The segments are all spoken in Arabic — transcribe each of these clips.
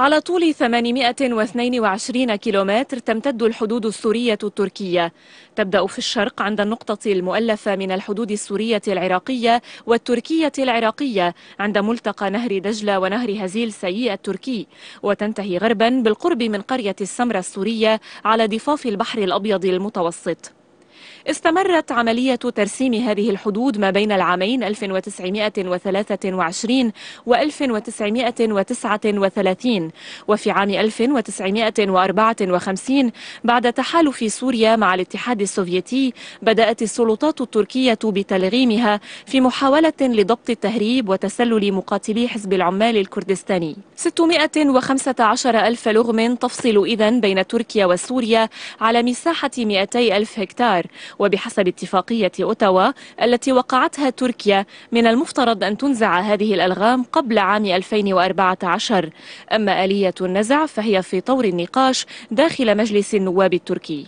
على طول 822 كيلومتر تمتد الحدود السورية التركية تبدأ في الشرق عند النقطة المؤلفة من الحدود السورية العراقية والتركية العراقية عند ملتقى نهر دجلة ونهر هزيل سيء التركي وتنتهي غربا بالقرب من قرية السمرة السورية على ضفاف البحر الأبيض المتوسط استمرت عملية ترسيم هذه الحدود ما بين العامين 1923 و 1939 وفي عام 1954 بعد تحالف سوريا مع الاتحاد السوفيتي بدأت السلطات التركية بتلغيمها في محاولة لضبط التهريب وتسلل مقاتلي حزب العمال الكردستاني 615 ألف لغم تفصل إذن بين تركيا وسوريا على مساحة 200 ألف هكتار وبحسب اتفاقية أوتاوا التي وقعتها تركيا من المفترض أن تنزع هذه الألغام قبل عام 2014 أما آلية النزع فهي في طور النقاش داخل مجلس النواب التركي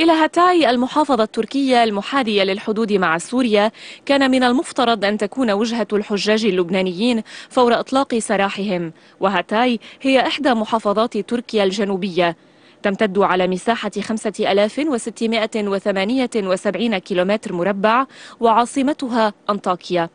إلى هاتاي المحافظة التركية المحادية للحدود مع سوريا كان من المفترض أن تكون وجهة الحجاج اللبنانيين فور إطلاق سراحهم وهاتاي هي إحدى محافظات تركيا الجنوبية تمتد على مساحة 5678 كيلومتر مربع وعاصمتها أنطاكيا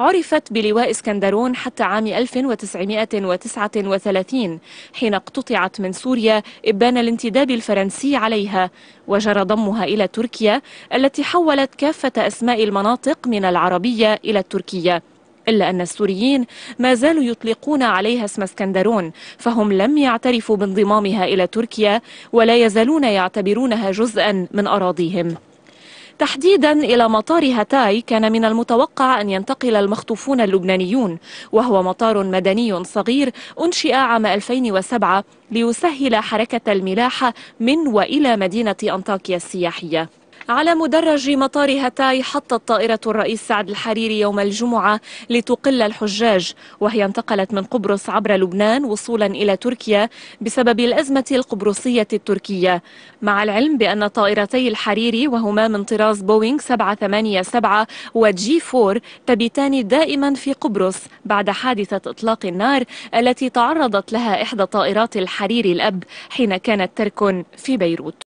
عرفت بلواء اسكندرون حتى عام 1939 حين اقتطعت من سوريا إبان الانتداب الفرنسي عليها وجرى ضمها إلى تركيا التي حولت كافة أسماء المناطق من العربية إلى التركية إلا أن السوريين ما زالوا يطلقون عليها اسم اسكندرون فهم لم يعترفوا بانضمامها إلى تركيا ولا يزالون يعتبرونها جزءا من أراضيهم تحديدا إلى مطار هاتاي كان من المتوقع أن ينتقل المخطوفون اللبنانيون وهو مطار مدني صغير أنشئ عام 2007 ليسهل حركة الملاحة من وإلى مدينة أنطاكيا السياحية على مدرج مطار هتاي حطت طائرة الرئيس سعد الحريري يوم الجمعة لتقل الحجاج وهي انتقلت من قبرص عبر لبنان وصولا إلى تركيا بسبب الأزمة القبرصية التركية مع العلم بأن طائرتي الحريري وهما من طراز بوينغ 787 وجي 4 تبيتان دائما في قبرص بعد حادثة إطلاق النار التي تعرضت لها إحدى طائرات الحريري الأب حين كانت تركن في بيروت